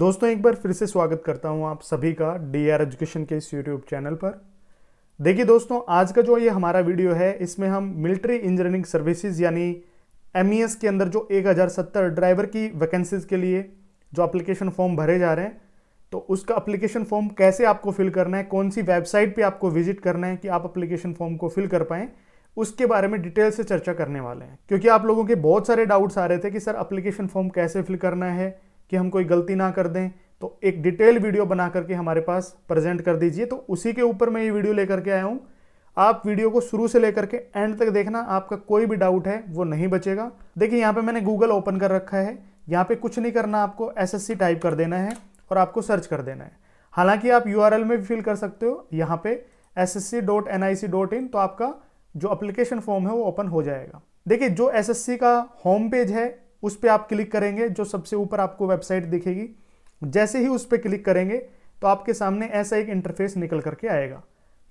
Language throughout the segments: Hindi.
दोस्तों एक बार फिर से स्वागत करता हूं आप सभी का डी आर एजुकेशन के इस यूट्यूब चैनल पर देखिए दोस्तों आज का जो ये हमारा वीडियो है इसमें हम मिलिट्री इंजीनियरिंग सर्विसेज यानी एम e के अंदर जो 1070 ड्राइवर की वैकेंसीज के लिए जो अप्लीकेशन फॉर्म भरे जा रहे हैं तो उसका अप्लीकेशन फॉर्म कैसे आपको फिल करना है कौन सी वेबसाइट पर आपको विजिट करना है कि आप अप्लीकेशन फॉर्म को फिल कर पाएँ उसके बारे में डिटेल से चर्चा करने वाले हैं क्योंकि आप लोगों के बहुत सारे डाउट्स आ रहे थे कि सर अप्लीकेशन फॉर्म कैसे फिल करना है कि हम कोई गलती ना कर दें तो एक डिटेल वीडियो बना करके हमारे पास प्रेजेंट कर दीजिए तो उसी के ऊपर मैं ये वीडियो लेकर के आया हूँ आप वीडियो को शुरू से लेकर के एंड तक देखना आपका कोई भी डाउट है वो नहीं बचेगा देखिए यहाँ पे मैंने गूगल ओपन कर रखा है यहाँ पे कुछ नहीं करना आपको एसएससी टाइप कर देना है और आपको सर्च कर देना है हालांकि आप यू में भी फिल कर सकते हो यहाँ पे एस तो आपका जो अप्लीकेशन फॉर्म है वो ओपन हो जाएगा देखिए जो एस का होम पेज है उस पर आप क्लिक करेंगे जो सबसे ऊपर आपको वेबसाइट दिखेगी जैसे ही उस पर क्लिक करेंगे तो आपके सामने ऐसा एक इंटरफेस निकल करके आएगा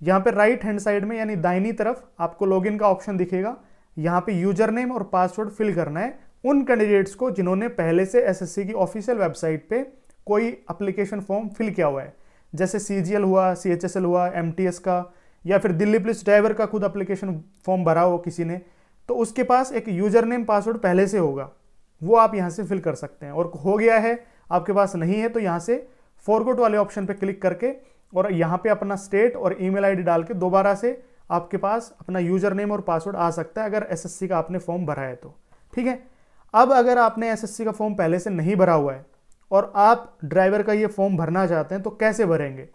यहाँ पर राइट हैंड साइड में यानी दाहिनी तरफ आपको लॉगिन का ऑप्शन दिखेगा यहाँ पे यूजर नेम और पासवर्ड फिल करना है उन कैंडिडेट्स को जिन्होंने पहले से एसएससी की ऑफिशियल वेबसाइट पे कोई अप्लीकेशन फॉर्म फिल किया हुआ है जैसे सी हुआ सी हुआ एम का या फिर दिल्ली पुलिस ड्राइवर का खुद अप्लीकेशन फॉर्म भरा हो किसी ने तो उसके पास एक यूजर नेम पासवर्ड पहले से होगा वो आप यहाँ से फिल कर सकते हैं और हो गया है आपके पास नहीं है तो यहाँ से फॉरगोट वाले ऑप्शन पर क्लिक करके और यहाँ पे अपना स्टेट और ईमेल आईडी डाल के दोबारा से आपके पास अपना यूजर नेम और पासवर्ड आ सकता है अगर एसएससी का आपने फॉर्म भरा है तो ठीक है अब अगर आपने एसएससी का फॉर्म पहले से नहीं भरा हुआ है और आप ड्राइवर का ये फॉर्म भरना चाहते हैं तो कैसे भरेंगे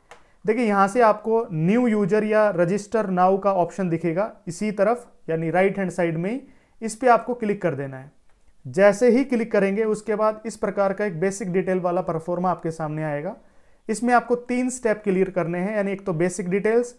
देखिए यहाँ से आपको न्यू यूजर या रजिस्टर नाउ का ऑप्शन दिखेगा इसी तरफ यानी राइट हैंड साइड में ही इस पर आपको क्लिक कर देना है जैसे ही क्लिक करेंगे उसके बाद इस प्रकार का एक बेसिक डिटेल वाला परफॉर्मा आपके सामने आएगा इसमें आपको तीन स्टेप क्लियर करने हैं यानी एक तो basic details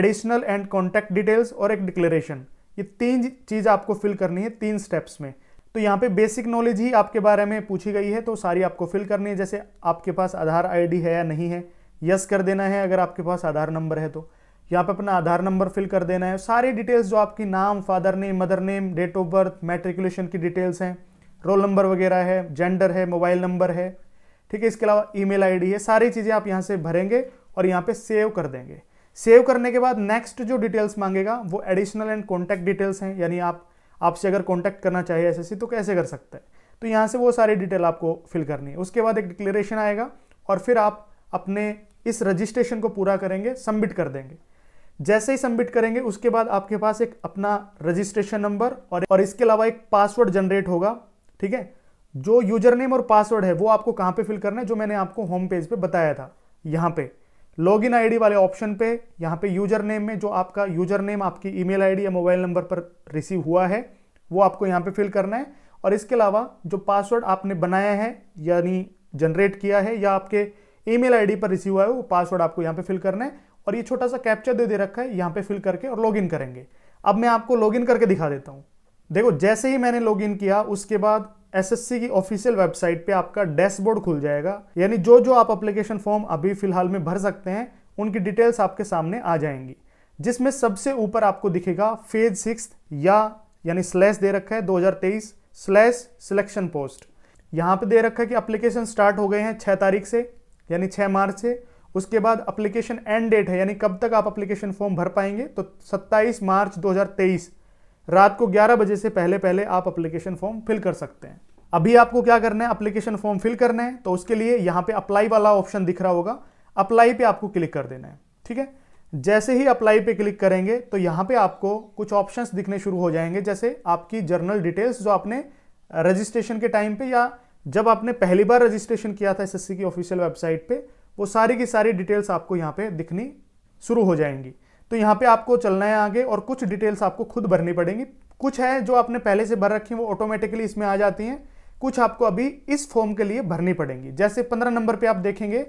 additional and contact details और एक डिक्लेरेशन ये तीन चीज़ आपको फिल करनी है तीन स्टेप्स में तो यहाँ पे बेसिक नॉलेज ही आपके बारे में पूछी गई है तो सारी आपको फिल करनी है जैसे आपके पास आधार आईडी है या नहीं है यस कर देना है अगर आपके पास आधार नंबर है तो यहाँ पे अपना आधार नंबर फिल कर देना है सारी डिटेल्स जो आपकी नाम father name mother name date of birth matriculation की डिटेल्स हैं रोल नंबर वगैरह है जेंडर है मोबाइल नंबर है ठीक है इसके अलावा ईमेल आईडी है सारी चीज़ें आप यहाँ से भरेंगे और यहाँ पे सेव कर देंगे सेव करने के बाद नेक्स्ट जो डिटेल्स मांगेगा वो एडिशनल एंड कॉन्टैक्ट डिटेल्स हैं यानी आप आपसे अगर कॉन्टैक्ट करना चाहिए सी तो कैसे कर सकते हैं तो यहाँ से वो सारी डिटेल आपको फिल करनी है उसके बाद एक डिक्लेरेशन आएगा और फिर आप अपने इस रजिस्ट्रेशन को पूरा करेंगे सबमिट कर देंगे जैसे ही सबमिट करेंगे उसके बाद आपके पास एक अपना रजिस्ट्रेशन नंबर और और इसके अलावा एक पासवर्ड जनरेट होगा ठीक है जो यूजर नेम और पासवर्ड है वो आपको कहां पे फिल करना है जो मैंने आपको होम पेज पे बताया था यहां पे लॉग इन आई वाले ऑप्शन पे यहाँ पे यूजर नेम में जो आपका यूजर नेम आपकी ईमेल आईडी या मोबाइल नंबर पर रिसीव हुआ है वो आपको यहाँ पे फिल करना है और इसके अलावा जो पासवर्ड आपने बनाया है यानी जनरेट किया है या आपके ईमेल आईडी पर रिसीव हुआ है वो पासवर्ड आपको यहाँ पे फिल करना है और ये छोटा सा कैप्चर दे दे रखा है यहाँ पे फिल करके और लॉग करेंगे अब मैं आपको लॉग करके दिखा देता हूँ देखो जैसे ही मैंने लॉग किया उसके बाद एस की ऑफिशियल वेबसाइट पे आपका डैशबोर्ड खुल जाएगा यानी जो जो आप अप्लीकेशन फॉर्म अभी फिलहाल में भर सकते हैं उनकी डिटेल्स आपके सामने आ जाएंगी जिसमें सबसे ऊपर आपको दिखेगा फेज सिक्स या यानी स्लैश दे रखा है 2023 स्लैश सिलेक्शन पोस्ट यहाँ पे दे रखा है कि एप्लीकेशन स्टार्ट हो गए हैं 6 तारीख से यानी 6 मार्च से उसके बाद अप्लीकेशन एंड डेट है यानी कब तक आप अप्लीकेशन फॉर्म भर पाएंगे तो 27 मार्च 2023 रात को 11 बजे से पहले पहले आप अप्लीकेशन फॉर्म फिल कर सकते हैं अभी आपको क्या करना है अप्लीकेशन फॉर्म फिल करना है तो उसके लिए यहाँ पे अप्लाई वाला ऑप्शन दिख रहा होगा अप्लाई पे आपको क्लिक कर देना है ठीक है जैसे ही अप्लाई पे क्लिक करेंगे तो यहाँ पे आपको कुछ ऑप्शंस दिखने शुरू हो जाएंगे जैसे आपकी जर्नल डिटेल्स जो आपने रजिस्ट्रेशन के टाइम पे या जब आपने पहली बार रजिस्ट्रेशन किया था एसएससी की ऑफिशियल वेबसाइट पे वो सारी की सारी डिटेल्स आपको यहाँ पे दिखनी शुरू हो जाएंगी तो यहाँ पे आपको चलना है आगे और कुछ डिटेल्स आपको खुद भरनी पड़ेंगी कुछ है जो आपने पहले से भर रखी है वो ऑटोमेटिकली इसमें आ जाती हैं कुछ आपको अभी इस फॉर्म के लिए भरनी पड़ेंगी जैसे पंद्रह नंबर पर आप देखेंगे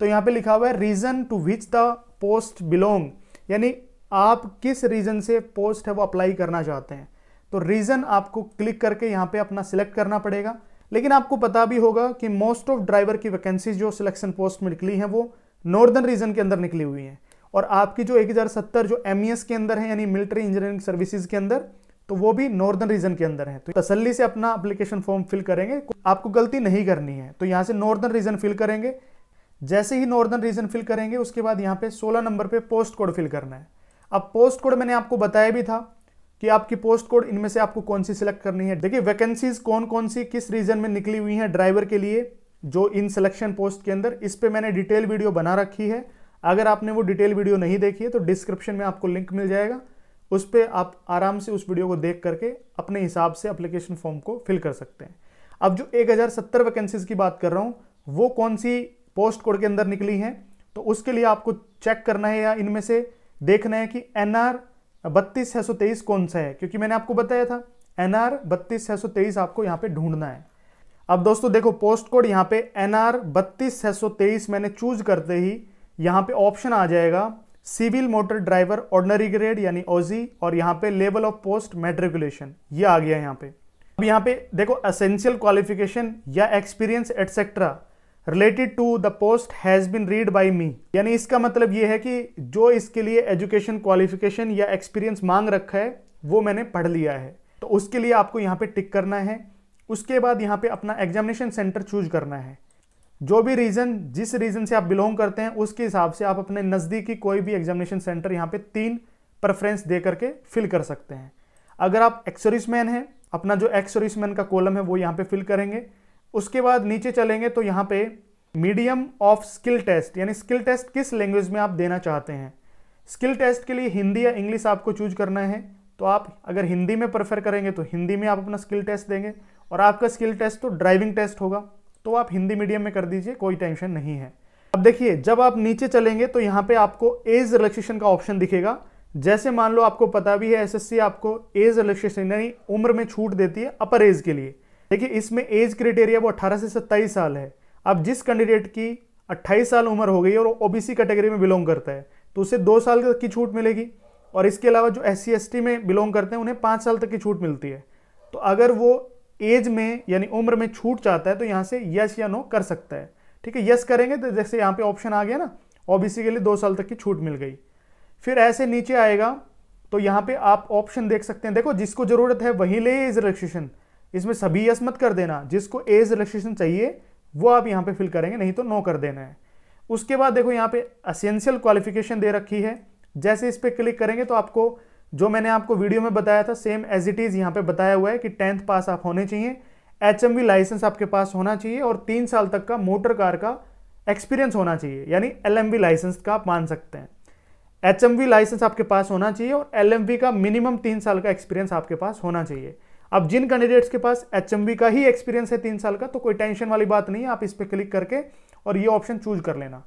तो यहाँ पर लिखा हुआ है reason to which the post belong यानी आप किस रीज़न से पोस्ट है वो अप्लाई करना चाहते हैं तो रीज़न आपको क्लिक करके यहां पे अपना सिलेक्ट करना पड़ेगा लेकिन आपको पता भी होगा कि मोस्ट ऑफ ड्राइवर की वैकेंसीज जो सिलेक्शन पोस्ट में निकली हैं वो नॉर्दर्न रीजन के अंदर निकली हुई हैं और आपकी जो 1070 जो एम e के अंदर है यानी मिलिट्री इंजीनियरिंग सर्विसेज के अंदर तो वो भी नॉर्दर्न रीजन के अंदर है तो तसल्ली से अपना अप्लीकेशन फॉर्म फिल करेंगे आपको गलती नहीं करनी है तो यहाँ से नॉर्दर्न रीजन फिल करेंगे जैसे ही नॉर्दर्न रीजन फिल करेंगे उसके बाद यहाँ पे 16 नंबर पे पोस्ट कोड फिल करना है अब पोस्ट कोड मैंने आपको बताया भी था कि आपकी पोस्ट कोड इनमें से आपको कौन सी सिलेक्ट करनी है देखिए वैकेंसीज कौन कौन सी किस रीजन में निकली हुई हैं ड्राइवर के लिए जो इन सिलेक्शन पोस्ट के अंदर इस पर मैंने डिटेल वीडियो बना रखी है अगर आपने वो डिटेल वीडियो नहीं देखी है तो डिस्क्रिप्शन में आपको लिंक मिल जाएगा उस पर आप आराम से उस वीडियो को देख करके अपने हिसाब से अप्लीकेशन फॉर्म को फिल कर सकते हैं अब जो एक हज़ार वैकेंसीज की बात कर रहा हूँ वो कौन सी पोस्ट कोड के अंदर निकली हैं तो उसके लिए आपको चेक करना है या इनमें से देखना है कि एन आर बत्तीस छः सौ तेईस कौन सा है क्योंकि मैंने आपको बताया था एन आर बत्तीस छः सौ तेईस आपको यहाँ पे ढूंढना है अब दोस्तों देखो पोस्ट कोड यहाँ पे एन आर बत्तीस छः सौ तेईस मैंने चूज करते ही यहाँ पे ऑप्शन आ जाएगा civil motor driver ordinary grade यानी ओजी और यहाँ पे लेवल ऑफ पोस्ट मेट्रिकुलेशन ये आ गया यहाँ पे अब यहाँ पे देखो असेंशियल क्वालिफिकेशन या experience etcetera related to the post has been read by me यानी इसका मतलब ये है कि जो इसके लिए एजुकेशन क्वालिफिकेशन या एक्सपीरियंस मांग रखा है वो मैंने पढ़ लिया है तो उसके लिए आपको यहाँ पे टिक करना है उसके बाद यहाँ पे अपना एग्जामिनेशन सेंटर चूज करना है जो भी रीज़न जिस रीज़न से आप बिलोंग करते हैं उसके हिसाब से आप अपने नज़दीकी कोई भी एग्जामिनेशन सेंटर यहाँ पे तीन प्रेफरेंस दे करके फिल कर सकते हैं अगर आप एक्सोरिसमैन हैं अपना जो एक्सोरिसमैन का कॉलम है वो यहाँ पे फिल करेंगे उसके बाद नीचे चलेंगे तो यहाँ पे मीडियम ऑफ स्किल टेस्ट यानी स्किल टेस्ट किस लैंग्वेज में आप देना चाहते हैं स्किल टेस्ट के लिए हिंदी या इंग्लिश आपको चूज करना है तो आप अगर हिंदी में प्रेफर करेंगे तो हिंदी में आप अपना स्किल टेस्ट देंगे और आपका स्किल टेस्ट तो ड्राइविंग टेस्ट होगा तो आप हिंदी मीडियम में कर दीजिए कोई टेंशन नहीं है अब देखिए जब आप नीचे चलेंगे तो यहाँ पे आपको एज रिलैक्सेशन का ऑप्शन दिखेगा जैसे मान लो आपको पता भी है एसएससी आपको एज रिलैक्सेशन यानी उम्र में छूट देती है अपर एज के लिए देखिए इसमें एज क्राइटेरिया वो 18 से 27 साल है अब जिस कैंडिडेट की 28 साल उम्र हो गई और ओबीसी कैटेगरी में बिलोंग करता है तो उसे दो साल तक की छूट मिलेगी और इसके अलावा जो एस सी में बिलोंग करते हैं उन्हें पाँच साल तक की छूट मिलती है तो अगर वो एज में यानी उम्र में छूट चाहता है तो यहाँ से यस या नो कर सकता है ठीक है यस करेंगे तो जैसे यहाँ पे ऑप्शन आ गया ना ओबीसी के लिए दो साल तक की छूट मिल गई फिर ऐसे नीचे आएगा तो यहाँ पे आप ऑप्शन देख सकते हैं देखो जिसको ज़रूरत है वही ले इस रजिस्ट्रेशन इसमें सभी यस मत कर देना जिसको एज रिलैक्सेशन चाहिए वो आप यहाँ पे फिल करेंगे नहीं तो नो कर देना है उसके बाद देखो यहाँ पे असेंशियल क्वालिफिकेशन दे रखी है जैसे इस पर क्लिक करेंगे तो आपको जो मैंने आपको वीडियो में बताया था सेम एज इट इज़ यहाँ पे बताया हुआ है कि टेंथ पास आप होने चाहिए एच लाइसेंस आपके पास होना चाहिए और तीन साल तक का मोटर कार का एक्सपीरियंस होना चाहिए यानी एल लाइसेंस का आप मान सकते हैं एच लाइसेंस आपके पास होना चाहिए और एल का मिनिमम तीन साल का एक्सपीरियंस आपके पास होना चाहिए अब जिन कैंडिडेट्स के पास एच का ही एक्सपीरियंस है तीन साल का तो कोई टेंशन वाली बात नहीं है आप इस पर क्लिक करके और ये ऑप्शन चूज कर लेना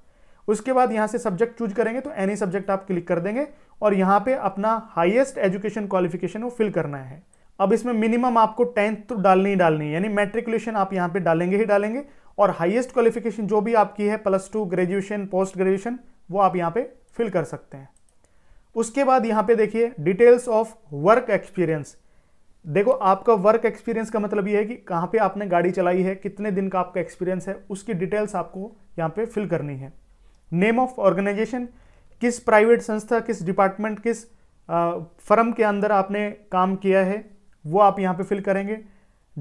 उसके बाद यहाँ से सब्जेक्ट चूज करेंगे तो एनी सब्जेक्ट आप क्लिक कर देंगे और यहाँ पे अपना हाईएस्ट एजुकेशन क्वालिफिकेशन वो फिल करना है अब इसमें मिनिमम आपको टेंथ तो डालनी ही डालनी है यानी मेट्रिकुलेशन आप यहाँ पे डालेंगे ही डालेंगे और हाईएस्ट क्वालिफिकेशन जो भी आपकी है plus two graduation post graduation वो आप यहाँ पे फिल कर सकते हैं उसके बाद यहाँ पे देखिए डिटेल्स ऑफ वर्क एक्सपीरियंस देखो आपका वर्क एक्सपीरियंस का मतलब ये है कि कहाँ पे आपने गाड़ी चलाई है कितने दिन का आपका एक्सपीरियंस है उसकी डिटेल्स आपको यहाँ पे फिल करनी है नेम ऑफ ऑर्गेनाइजेशन किस प्राइवेट संस्था किस डिपार्टमेंट किस फर्म के अंदर आपने काम किया है वो आप यहाँ पे फिल करेंगे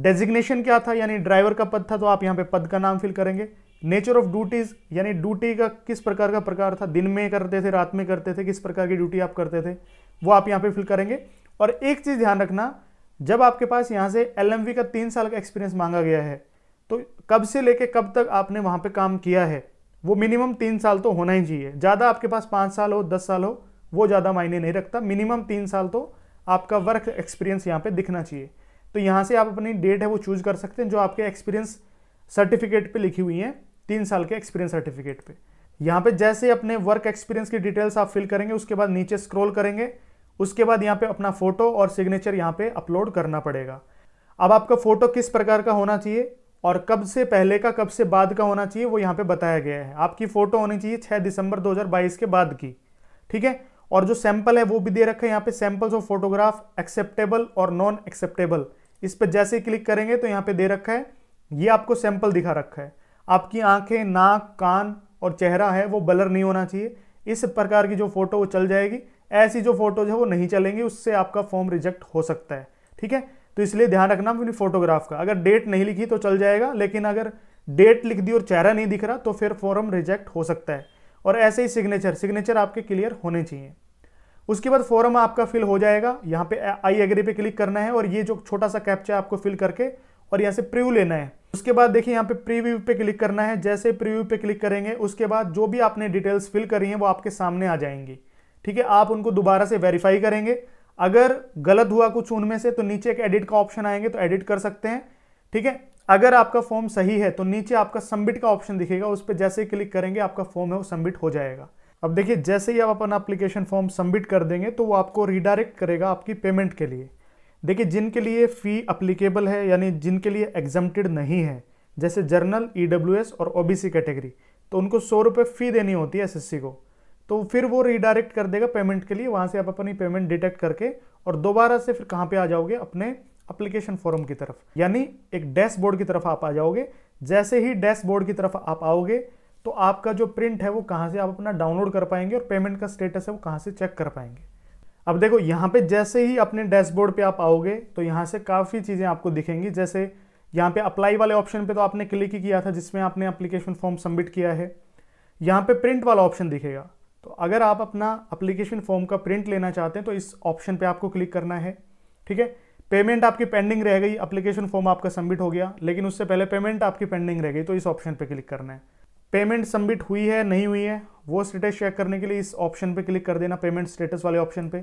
डेजिग्नेशन क्या था यानी ड्राइवर का पद था तो आप यहाँ पे पद का नाम फिल करेंगे नेचर ऑफ ड्यूटीज़ यानी ड्यूटी का किस प्रकार का प्रकार था दिन में करते थे रात में करते थे किस प्रकार की ड्यूटी आप करते थे वो आप यहाँ पे फिल करेंगे और एक चीज़ ध्यान रखना जब आपके पास यहाँ से एल का तीन साल का एक्सपीरियंस मांगा गया है तो कब से लेके कब तक आपने वहाँ पे काम किया है वो मिनिमम तीन साल तो होना ही चाहिए ज़्यादा आपके पास पाँच साल हो दस साल हो वो ज़्यादा मायने नहीं रखता मिनिमम तीन साल तो आपका वर्क एक्सपीरियंस यहाँ पे दिखना चाहिए तो यहाँ से आप अपनी डेट है वो चूज कर सकते हैं जो आपके एक्सपीरियंस सर्टिफिकेट पर लिखी हुई हैं तीन साल के एक्सपीरियंस सर्टिफिकेट पर यहाँ पे जैसे अपने वर्क एक्सपीरियंस की डिटेल्स आप फिल करेंगे उसके बाद नीचे स्क्रॉल करेंगे उसके बाद यहाँ पे अपना फ़ोटो और सिग्नेचर यहाँ पे अपलोड करना पड़ेगा अब आपका फ़ोटो किस प्रकार का होना चाहिए और कब से पहले का कब से बाद का होना चाहिए वो यहाँ पे बताया गया है आपकी फ़ोटो होनी चाहिए छः दिसंबर 2022 के बाद की ठीक है और जो सैंपल है वो भी दे रखा है यहाँ पे सैंपल्स ऑफ फोटोग्राफ एक्सेप्टेबल और नॉन एक्सेप्टेबल इस पर जैसे क्लिक करेंगे तो यहाँ पे दे रखा है ये आपको सैंपल दिखा रखा है आपकी आंखें नाक कान और चेहरा है वो बलर नहीं होना चाहिए इस प्रकार की जो फोटो वो चल जाएगी ऐसी जो फोटोज है वो नहीं चलेंगी उससे आपका फॉर्म रिजेक्ट हो सकता है ठीक है तो इसलिए ध्यान रखना अपनी फोटोग्राफ का अगर डेट नहीं लिखी तो चल जाएगा लेकिन अगर डेट लिख दी और चेहरा नहीं दिख रहा तो फिर फॉर्म रिजेक्ट हो सकता है और ऐसे ही सिग्नेचर सिग्नेचर आपके क्लियर होने चाहिए उसके बाद फॉर्म आपका फिल हो जाएगा यहाँ पे आई एग्री पे क्लिक करना है और ये जो छोटा सा कैप्चा आपको फिल करके और यहाँ से प्रीव्यू लेना है उसके बाद देखिए यहाँ पे प्रीव्यू पे क्लिक करना है जैसे प्रीव्यू पे क्लिक करेंगे उसके बाद जो भी आपने डिटेल्स फिल करी हैं वो आपके सामने आ जाएंगी ठीक है आप उनको दोबारा से वेरीफाई करेंगे अगर गलत हुआ कुछ उनमें से तो नीचे एक एडिट का ऑप्शन आएंगे तो एडिट कर सकते हैं ठीक है अगर आपका फॉर्म सही है तो नीचे आपका सबमिट का ऑप्शन दिखेगा उस पर जैसे क्लिक करेंगे आपका फॉर्म है वो सबमिट हो जाएगा अब देखिए जैसे ही आप अपना अप्लीकेशन फॉर्म सबमिट कर देंगे तो वो आपको रिडायरेक्ट करेगा आपकी पेमेंट के लिए देखिए जिनके लिए फ़ी अप्लीकेबल है यानी जिनके लिए एग्जम्प्टेड नहीं है जैसे जर्नल ई e और ओ कैटेगरी तो उनको सौ फ़ी देनी होती है एस को तो फिर वो रिडायरेक्ट कर देगा पेमेंट के लिए वहाँ से आप अपनी पेमेंट डिटेक्ट करके और दोबारा से फिर कहाँ पे आ जाओगे अपने अप्लीकेशन फॉर्म की तरफ यानी एक डैशबोर्ड की तरफ आप आ जाओगे जैसे ही डैशबोर्ड की तरफ आप आओगे तो आपका जो प्रिंट है वो कहाँ से आप अपना डाउनलोड कर पाएंगे और पेमेंट का स्टेटस है वो कहाँ से चेक कर पाएंगे अब देखो यहाँ पे जैसे ही अपने डैशबोर्ड पे आप आओगे तो यहाँ से काफ़ी चीज़ें आपको दिखेंगी जैसे यहाँ पे अप्लाई वाले ऑप्शन पे तो आपने क्लिक ही किया था जिसमें आपने अप्लीकेशन फॉर्म सबमिट किया है यहाँ पे प्रिंट वाला ऑप्शन दिखेगा तो अगर आप अपना अप्लीकेशन फॉर्म का प्रिंट लेना चाहते हैं तो इस ऑप्शन पे आपको क्लिक करना है ठीक है पेमेंट आपकी पेंडिंग रह गई अप्लीकेशन फॉर्म आपका सबमिट हो गया लेकिन उससे पहले पेमेंट आपकी पेंडिंग रह गई तो इस ऑप्शन पे क्लिक करना है पेमेंट सबमिट हुई है नहीं हुई है वो स्टेटस चेक करने के लिए इस ऑप्शन पे क्लिक कर देना पेमेंट स्टेटस वाले ऑप्शन पे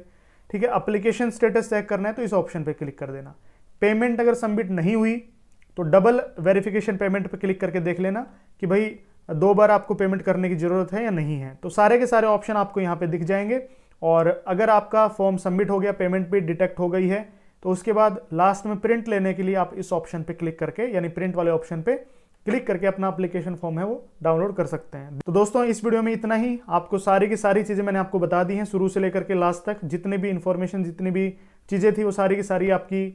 ठीक है अप्लीकेशन स्टेटस चेक करना है तो इस ऑप्शन पे क्लिक कर देना पेमेंट अगर सबमिट नहीं हुई तो डबल वेरिफिकेशन पेमेंट पे क्लिक करके देख लेना कि भाई दो बार आपको पेमेंट करने की ज़रूरत है या नहीं है तो सारे के सारे ऑप्शन आपको यहाँ पे दिख जाएंगे और अगर आपका फॉर्म सबमिट हो गया पेमेंट भी डिटेक्ट हो गई है तो उसके बाद लास्ट में प्रिंट लेने के लिए आप इस ऑप्शन पे क्लिक करके यानी प्रिंट वाले ऑप्शन पे क्लिक करके अपना अप्लीकेशन फॉर्म है वो डाउनलोड कर सकते हैं तो दोस्तों इस वीडियो में इतना ही आपको सारी की सारी चीज़ें मैंने आपको बता दी हैं शुरू से लेकर के लास्ट तक जितने भी इन्फॉर्मेशन जितनी भी चीज़ें थी वो सारी की सारी आपकी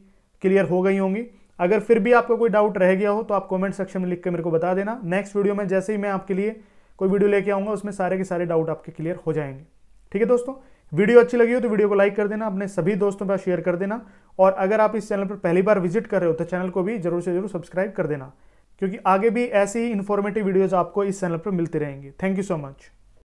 क्लियर हो गई होंगी अगर फिर भी आपको कोई डाउट रह गया हो तो आप कमेंट सेक्शन में लिख के मेरे को बता देना नेक्स्ट वीडियो में जैसे ही मैं आपके लिए कोई वीडियो लेके आऊँगा उसमें सारे के सारे डाउट आपके क्लियर हो जाएंगे ठीक है दोस्तों वीडियो अच्छी लगी हो तो वीडियो को लाइक कर देना अपने सभी दोस्तों पर शेयर कर देना और अगर आप इस चैनल पर पहली बार विजिट कर रहे हो तो चैनल को भी जरूर से जरूर सब्सक्राइब कर देना क्योंकि आगे भी ऐसी ही इन्फॉर्मेटिव वीडियोज़ आपको इस चैनल पर मिलती रहेंगी थैंक यू सो मच